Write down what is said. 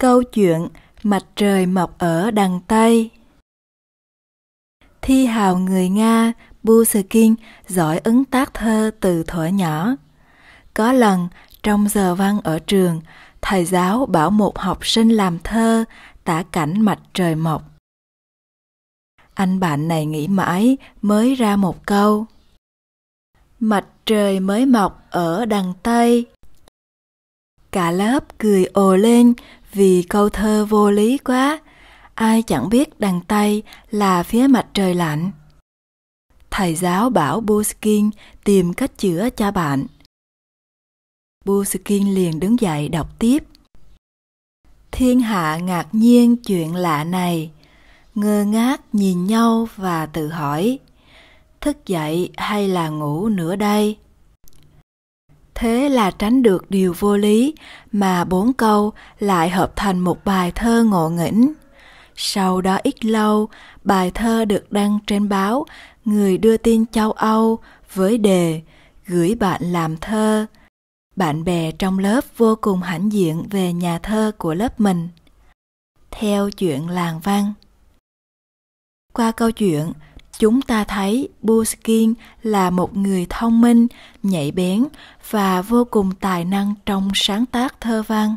Câu chuyện Mặt trời mọc ở đằng Tây Thi hào người Nga Bushkin giỏi ứng tác thơ từ thuở nhỏ. Có lần, trong giờ văn ở trường, thầy giáo bảo một học sinh làm thơ tả cảnh mặt trời mọc. Anh bạn này nghĩ mãi mới ra một câu. Mặt trời mới mọc ở đằng Tây, cả lớp cười ồ lên vì câu thơ vô lý quá ai chẳng biết đằng tây là phía mặt trời lạnh thầy giáo bảo Buskin tìm cách chữa cho bạn. Buskin liền đứng dậy đọc tiếp. Thiên hạ ngạc nhiên chuyện lạ này, ngơ ngác nhìn nhau và tự hỏi, thức dậy hay là ngủ nữa đây? thế là tránh được điều vô lý mà bốn câu lại hợp thành một bài thơ ngộ nghĩnh sau đó ít lâu bài thơ được đăng trên báo người đưa tin châu âu với đề gửi bạn làm thơ bạn bè trong lớp vô cùng hãnh diện về nhà thơ của lớp mình theo chuyện làng văn qua câu chuyện chúng ta thấy Buskin là một người thông minh, nhạy bén và vô cùng tài năng trong sáng tác thơ văn.